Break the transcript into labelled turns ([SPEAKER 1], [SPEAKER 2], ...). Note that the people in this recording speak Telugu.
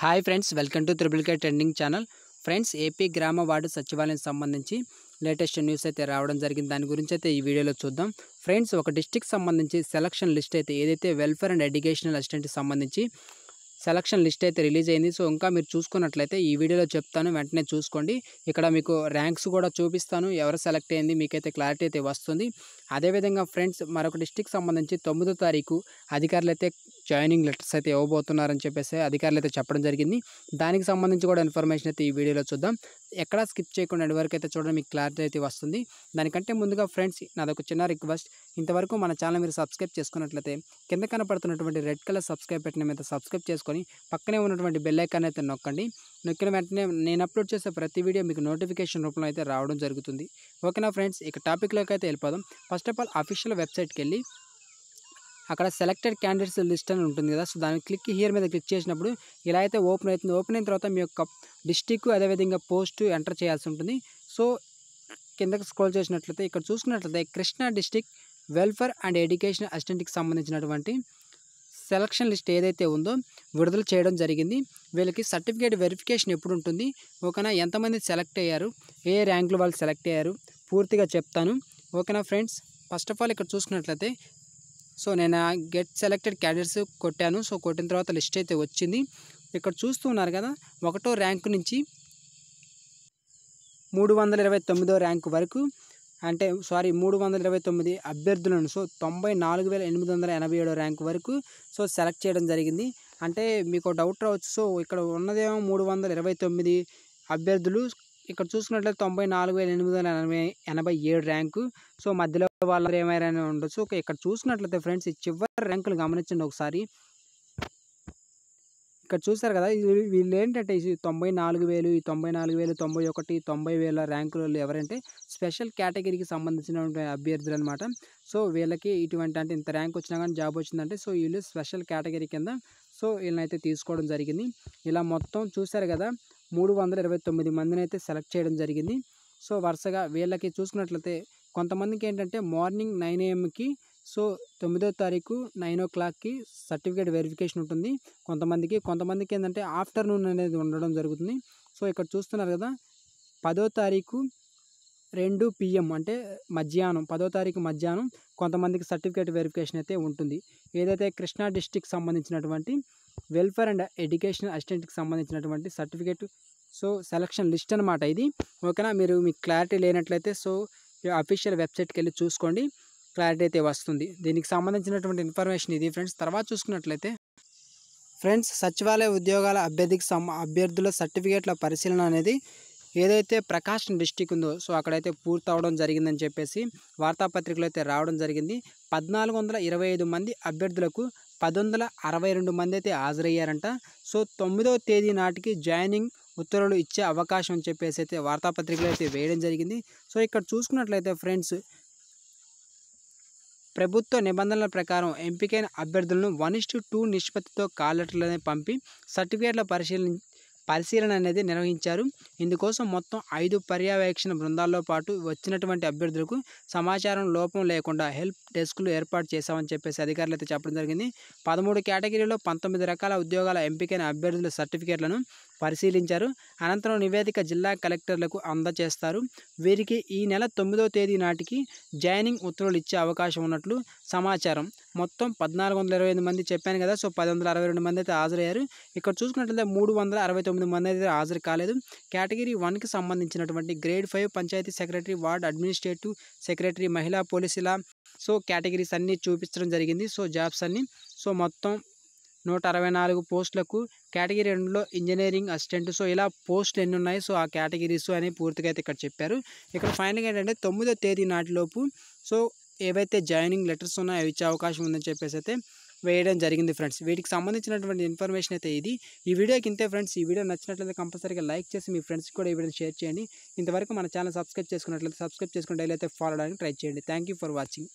[SPEAKER 1] hi friends welcome to triple K trending channel friends AP గ్రామ వార్డు సచివాలయం సంబంధించి లేటెస్ట్ న్యూస్ అయితే రావడం జరిగింది దాని గురించి అయితే ఈ వీడియోలో చూద్దాం ఫ్రెండ్స్ ఒక డిస్టిక్ సంబంధించి సెలక్షన్ లిస్ట్ అయితే ఏదైతే వెల్ఫేర్ అండ్ ఎడ్యుకేషనల్ అసిస్టెంట్కి సంబంధించి సెలక్షన్ లిస్ట్ అయితే రిలీజ్ అయింది సో ఇంకా మీరు చూసుకున్నట్లయితే ఈ వీడియోలో చెప్తాను వెంటనే చూసుకోండి ఇక్కడ మీకు ర్యాంక్స్ కూడా చూపిస్తాను ఎవరు సెలెక్ట్ అయింది మీకైతే క్లారిటీ అయితే వస్తుంది అదేవిధంగా ఫ్రెండ్స్ మరొక డిస్టిక్ సంబంధించి తొమ్మిదో తారీఖు అధికారులు అయితే జాయినింగ్ లెటర్స్ అయితే ఇవ్వబోతున్నారని చెప్పేసి అధికారులు అయితే చెప్పడం జరిగింది దానికి సంబంధించి కూడా ఇన్ఫర్మేషన్ అయితే ఈ వీడియోలో చూద్దాం ఎక్కడా స్కిప్ చేయకుండా వరకు అయితే చూడడం మీకు క్లారిటీ అయితే వస్తుంది దానికంటే ముందుగా ఫ్రెండ్స్ నాదొక చిన్న రిక్వెస్ట్ ఇంతవరకు మన ఛానల్ మీరు సబ్స్క్రైబ్ చేసుకున్నట్లయితే కింద కనపడుతున్నటువంటి రెడ్ కలర్ సబ్స్క్రైబ్ బటన్ మీద సబ్స్క్రైబ్ చేసుకొని పక్కనే ఉన్నటువంటి బెల్ ఐకాన్ అయితే నొక్కండి నొక్కిన వెంటనే నేను అప్లోడ్ చేసే ప్రతి వీడియో మీకు నోటిఫికేషన్ రూపంలో అయితే రావడం జరుగుతుంది ఓకేనా ఫ్రెండ్స్ ఇక టాపిక్లోకి అయితే వెళ్ళిపోదాం ఫస్ట్ ఆఫ్ ఆల్ అఫీషియల్ వెబ్సైట్కి వెళ్ళి అక్కడ సెలెక్టెడ్ క్యాండిడేట్స్ లిస్ట్ అని ఉంటుంది కదా సో దాన్ని క్లిక్ హియర్ మీద క్లిక్ చేసినప్పుడు ఇలా అయితే ఓపెన్ అవుతుంది ఓపెన్ అయిన తర్వాత మీ యొక్క డిస్టిక్ అదేవిధంగా పోస్ట్ ఎంటర్ చేయాల్సి ఉంటుంది సో కిందకి స్క్రోల్ చేసినట్లయితే ఇక్కడ చూసుకున్నట్లయితే Krishna district welfare and education అసిస్టెంట్కి సంబంధించినటువంటి సెలక్షన్ లిస్ట్ ఏదైతే ఉందో విడుదల చేయడం జరిగింది వీళ్ళకి సర్టిఫికేట్ వెరిఫికేషన్ ఎప్పుడు ఉంటుంది ఒకనా ఎంతమంది సెలెక్ట్ అయ్యారు ఏ ర్యాంకులు వాళ్ళు సెలెక్ట్ అయ్యారు పూర్తిగా చెప్తాను ఓకేనా ఫ్రెండ్స్ ఫస్ట్ ఆఫ్ ఆల్ ఇక్కడ చూసుకున్నట్లయితే సో నేను గెట్ సెలెక్టెడ్ క్యాడర్స్ కొట్టాను సో కొట్టిన తర్వాత లిస్ట్ అయితే వచ్చింది ఇక్కడ చూస్తూ ఉన్నారు కదా ఒకటో ర్యాంకు నుంచి మూడు వందల ఇరవై తొమ్మిదో ర్యాంకు వరకు అంటే సారీ మూడు వందల ఇరవై తొమ్మిది అభ్యర్థులను సో తొంభై నాలుగు వేల ఎనిమిది వందల ఎనభై ఏడో ర్యాంక్ వరకు సో సెలెక్ట్ చేయడం జరిగింది అంటే మీకు డౌట్ రావచ్చు సో ఇక్కడ ఉన్నదేమో మూడు వందల ఇరవై తొమ్మిది అభ్యర్థులు ఇక్కడ చూసుకున్నట్లయితే తొంభై నాలుగు వేల ఎనిమిది వందల ఎనభై ఎనభై ఏడు ర్యాంకు సో మధ్యలో వాళ్ళు ఏమైనా ఉండొచ్చు ఓకే ఇక్కడ చూసినట్లయితే ఫ్రెండ్స్ ఈ చివరి ర్యాంకులు గమనించండి ఒకసారి ఇక్కడ చూసారు కదా వీళ్ళు ఏంటంటే ఈ తొంభై నాలుగు వేలు ఈ తొంభై నాలుగు వేలు తొంభై ఒకటి తొంభై వేల ర్యాంకులలో ఎవరంటే స్పెషల్ కేటగిరీకి సంబంధించినటువంటి అభ్యర్థులు అనమాట సో వీళ్ళకి ఇటువంటి అంటే ఇంత ర్యాంక్ వచ్చినా కానీ జాబ్ వచ్చిందంటే సో వీళ్ళు స్పెషల్ కేటగిరీ కింద సో అయితే తీసుకోవడం జరిగింది ఇలా మొత్తం చూసారు కదా మూడు వందల ఇరవై తొమ్మిది మందిని అయితే సెలెక్ట్ చేయడం జరిగింది సో వరుసగా వీళ్ళకి చూసుకున్నట్లయితే కొంతమందికి ఏంటంటే మార్నింగ్ నైన్ ఏఎంకి సో తొమ్మిదో తారీఖు నైన్ ఓ క్లాక్కి సర్టిఫికేట్ వెరిఫికేషన్ ఉంటుంది కొంతమందికి కొంతమందికి ఏంటంటే ఆఫ్టర్నూన్ అనేది ఉండడం జరుగుతుంది సో ఇక్కడ చూస్తున్నారు కదా పదో తారీఖు రెండు పిఎం అంటే మధ్యాహ్నం పదో తారీఖు మధ్యాహ్నం కొంతమందికి సర్టిఫికేట్ వెరిఫికేషన్ అయితే ఉంటుంది ఏదైతే కృష్ణా డిస్టిక్ సంబంధించినటువంటి వెల్ఫేర్ అండ్ ఎడ్యుకేషన్ అసిస్టెంట్కి సంబంధించినటువంటి సర్టిఫికేట్ సో సెలక్షన్ లిస్ట్ అనమాట ఇది ఓకేనా మీరు మీకు క్లారిటీ లేనట్లయితే సో అఫీషియల్ వెబ్సైట్కి వెళ్ళి చూసుకోండి క్లారిటీ అయితే వస్తుంది దీనికి సంబంధించినటువంటి ఇన్ఫర్మేషన్ ఇది ఫ్రెండ్స్ తర్వాత చూసుకున్నట్లయితే ఫ్రెండ్స్ సచివాలయ ఉద్యోగాల అభ్యర్థికి సమ అభ్యర్థుల సర్టిఫికేట్ల పరిశీలన అనేది ఏదైతే ప్రకాశం డిస్టిక్ ఉందో సో అక్కడైతే పూర్తవడం జరిగిందని చెప్పేసి వార్తాపత్రికలు అయితే రావడం జరిగింది పద్నాలుగు వందల ఇరవై ఐదు మంది అభ్యర్థులకు పదొందల వందల అరవై రెండు మంది అయితే హాజరయ్యారంట సో తొమ్మిదవ తేదీ నాటికి జాయినింగ్ ఉత్తర్వులు ఇచ్చే అవకాశం అని చెప్పేసి అయితే వార్తాపత్రికలు అయితే వేయడం జరిగింది సో ఇక్కడ చూసుకున్నట్లయితే ఫ్రెండ్స్ ప్రభుత్వ నిబంధనల ప్రకారం ఎంపికైన అభ్యర్థులను వన్ ఇస్టు టూ నిష్పత్తితో కాలెటర్లనే పంపి సర్టిఫికేట్ల పరిశీలి పరిశీలన అనేది నిర్వహించారు ఇందుకోసం మొత్తం ఐదు పర్యవేక్షణ బృందాల్లో పాటు వచ్చినటువంటి అభ్యర్థులకు సమాచారం లోపం లేకుండా హెల్ప్ డెస్క్లు ఏర్పాటు చేశామని చెప్పేసి అధికారులు అయితే చెప్పడం జరిగింది పదమూడు కేటగిరీలో పంతొమ్మిది రకాల ఉద్యోగాల ఎంపికైన అభ్యర్థుల సర్టిఫికేట్లను పరిశీలించారు అనంతరం నివేదిక జిల్లా కలెక్టర్లకు అందజేస్తారు వీరికి ఈ నెల తొమ్మిదో తేదీ నాటికి జాయినింగ్ ఉత్తర్వులు ఇచ్చే అవకాశం ఉన్నట్లు సమాచారం మొత్తం పద్నాలుగు వందల ఇరవై ఐదు మంది చెప్పాను కదా సో పది వందల అరవై రెండు మంది అయితే హాజరయ్యారు ఇక్కడ చూసుకున్నట్లయితే మూడు వందల అరవై తొమ్మిది మంది అయితే హాజరు కాలేదు కేటగిరీ వన్కి సంబంధించినటువంటి grade five panchayat secretary ward administrative secretary మహిళా పోలీసుల సో కేటగిరీస్ అన్నీ చూపించడం జరిగింది సో జాబ్స్ అన్ని సో మొత్తం నూట అరవై నాలుగు పోస్టులకు కేటగిరీ రెండులో ఇంజనీరింగ్ అసిస్టెంట్ సో ఇలా పోస్టులు ఎన్ని ఉన్నాయి సో ఆ కేటగిరీస్ అని పూర్తిగా అయితే ఇక్కడ చెప్పారు ఇక్కడ ఫైనల్గా ఏంటంటే తొమ్మిదో తేదీ నాటిలోపు సో ఏవైతే జాయినింగ్ లెటర్స్ ఉన్నాయో అవి ఇచ్చే అవకాశం ఉందని చెప్పేసి అయితే వేయడం జరిగింది ఫ్రెండ్స్ వీటికి సంబంధించినటువంటి ఇన్ఫర్మేషన్ అయితే ఇది ఈ వీడియోకి ఇంతే ఫ్రెండ్స్ ఈ వీడియో నచ్చినట్లయితే కంపల్సరీగా లైక్ చేసి మీ ఫ్రెండ్స్కి కూడా ఈ వీడియో షేర్ చేయండి ఇంతవరకు మన ఛానల్ సబ్స్క్రైబ్ చేసుకున్నట్లయితే సబ్స్క్రైబ్ చేసుకుని డైలీ అయితే ఫాలో అవడానికి ట్రై చేయండి థ్యాంక్ ఫర్ వాచింగ్